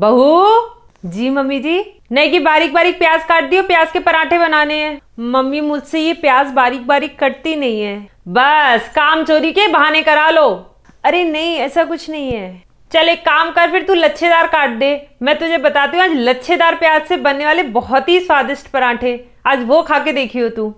बहू जी मम्मी जी नहीं की बारीक बारीक प्याज काट दियो प्याज के पराठे बनाने हैं मम्मी मुझसे ये प्याज बारीक बारीक कटती नहीं है बस काम चोरी के बहाने करा लो अरे नहीं ऐसा कुछ नहीं है चल एक काम कर फिर तू लच्छेदार काट दे मैं तुझे बताती हूँ आज लच्छेदार प्याज से बनने वाले बहुत ही स्वादिष्ट पराठे आज वो खा के देखी हो तू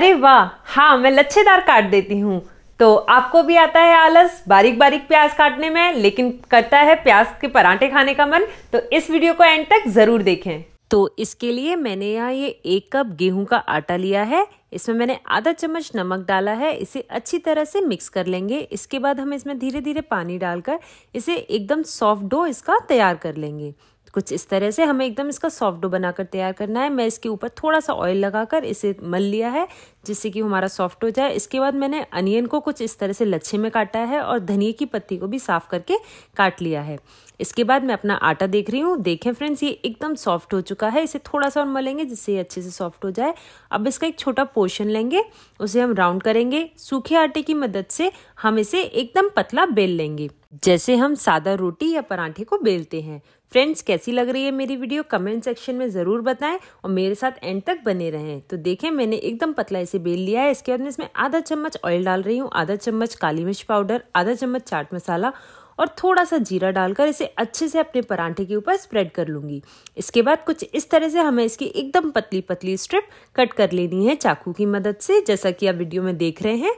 अरे वाह हाँ मैं लच्छेदार काट देती हूँ तो आपको भी आता है आलस बारीक बारीक प्याज काटने में लेकिन करता है प्याज के पराठे खाने का मन तो इस वीडियो को एंड तक ज़रूर देखें तो इसके लिए मैंने यहाँ ये एक कप गेहूं का आटा लिया है इसमें मैंने आधा चम्मच नमक डाला है इसे अच्छी तरह से मिक्स कर लेंगे इसके बाद हम इसमें धीरे धीरे पानी डालकर इसे एकदम सॉफ्ट डो इसका तैयार कर लेंगे कुछ इस तरह से हमें एकदम इसका सॉफ्ट डो बनाकर तैयार करना है मैं इसके ऊपर थोड़ा सा ऑयल लगाकर इसे मल लिया है जिससे कि हमारा सॉफ्ट हो जाए इसके बाद मैंने अनियन को कुछ इस तरह से लच्छे में काटा है और धनिए की पत्ती को भी साफ करके काट लिया है इसके बाद मैं अपना आटा देख रही हूँ देखें फ्रेंड्स ये एकदम सॉफ्ट हो चुका है इसे थोड़ा सा और मलेंगे जिससे ये अच्छे से सॉफ्ट हो जाए अब इसका एक छोटा पोर्शन लेंगे उसे हम राउंड करेंगे सूखे आटे की मदद से हम इसे एकदम पतला बेल लेंगे जैसे हम सादा रोटी या पराठे को बेलते हैं फ्रेंड्स कैसी लग रही है मेरी वीडियो कमेंट सेक्शन में ज़रूर बताएं और मेरे साथ एंड तक बने रहें तो देखें मैंने एकदम पतला इसे बेल लिया है इसके बाद में इसमें आधा चम्मच ऑयल डाल रही हूँ आधा चम्मच काली मिर्च पाउडर आधा चम्मच चाट मसाला और थोड़ा सा जीरा डालकर इसे अच्छे से अपने परांठे के ऊपर स्प्रेड कर लूंगी इसके बाद कुछ इस तरह से हमें इसकी एकदम पतली पतली स्ट्रिप कट कर लेनी है चाकू की मदद से जैसा कि आप वीडियो में देख रहे हैं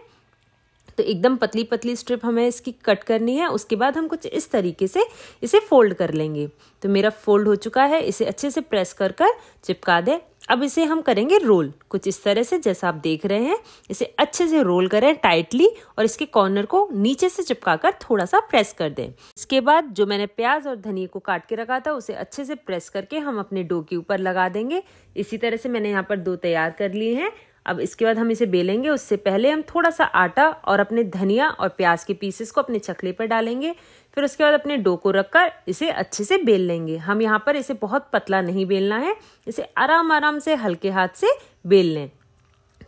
तो एकदम पतली पतली स्ट्रिप हमें इसकी कट करनी है उसके बाद हम कुछ इस तरीके से इसे फोल्ड कर लेंगे तो मेरा फोल्ड हो चुका है इसे अच्छे से प्रेस कर कर चिपका दें अब इसे हम करेंगे रोल कुछ इस तरह से जैसा आप देख रहे हैं इसे अच्छे से रोल करें टाइटली और इसके कॉर्नर को नीचे से चिपका कर थोड़ा सा प्रेस कर दें इसके बाद जो मैंने प्याज और धनिया को काट के रखा था उसे अच्छे से प्रेस करके हम अपने डो के ऊपर लगा देंगे इसी तरह से मैंने यहाँ पर दो तैयार कर लिए हैं अब इसके बाद हम इसे बेलेंगे उससे पहले हम थोड़ा सा आटा और अपने धनिया और प्याज के पीसेस को अपने चकले पर डालेंगे फिर उसके बाद अपने डो को रखकर इसे अच्छे से बेल लेंगे हम यहाँ पर इसे बहुत पतला नहीं बेलना है इसे आराम आराम से हल्के हाथ से बेल लें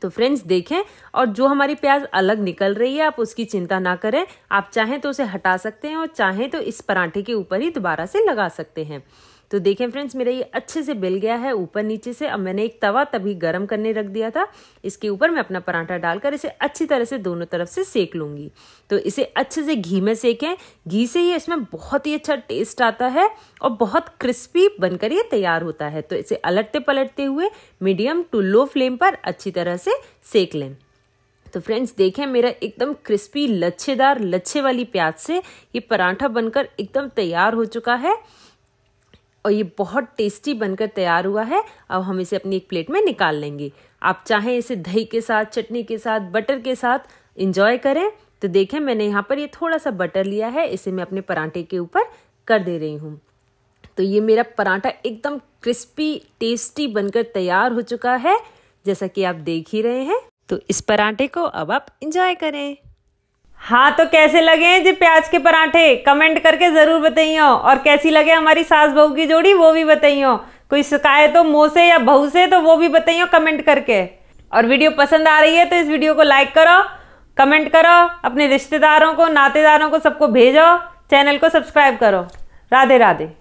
तो फ्रेंड्स देखें और जो हमारी प्याज अलग निकल रही है आप उसकी चिंता ना करें आप चाहें तो उसे हटा सकते हैं और चाहें तो इस पराठे के ऊपर ही दोबारा से लगा सकते हैं तो देखें फ्रेंड्स मेरा ये अच्छे से बेल गया है ऊपर नीचे से अब मैंने एक तवा तभी गर्म करने रख दिया था इसके ऊपर मैं अपना पराठा डालकर इसे अच्छी तरह से दोनों तरफ से सेक लूँगी तो इसे अच्छे से घी में सेकें घी से ये इसमें बहुत ही अच्छा टेस्ट आता है और बहुत क्रिस्पी बनकर ये तैयार होता है तो इसे अलटते पलटते हुए मीडियम टू लो फ्लेम पर अच्छी तरह से सेक लें तो फ्रेंड्स देखें मेरा एकदम क्रिस्पी लच्छेदार लच्छे वाली प्याज से ये पराठा बनकर एकदम तैयार हो चुका है और ये बहुत टेस्टी बनकर तैयार हुआ है अब हम इसे अपनी एक प्लेट में निकाल लेंगे आप चाहें इसे दही के साथ चटनी के साथ बटर के साथ इंजॉय करें तो देखें मैंने यहाँ पर ये थोड़ा सा बटर लिया है इसे मैं अपने परांठे के ऊपर कर दे रही हूँ तो ये मेरा पराठा एकदम क्रिस्पी टेस्टी बनकर तैयार हो चुका है जैसा कि आप देख ही रहे हैं तो इस पराठे को अब आप इंजॉय करें हाँ तो कैसे लगे हैं जी प्याज के पराठे कमेंट करके ज़रूर बताइयो और कैसी लगे हमारी सास बहू की जोड़ी वो भी बताइयो कोई शिकायत हो मोह से या बहू से तो वो भी बताइयो कमेंट करके और वीडियो पसंद आ रही है तो इस वीडियो को लाइक करो कमेंट करो अपने रिश्तेदारों को नातेदारों को सबको भेजो चैनल को सब्सक्राइब करो राधे राधे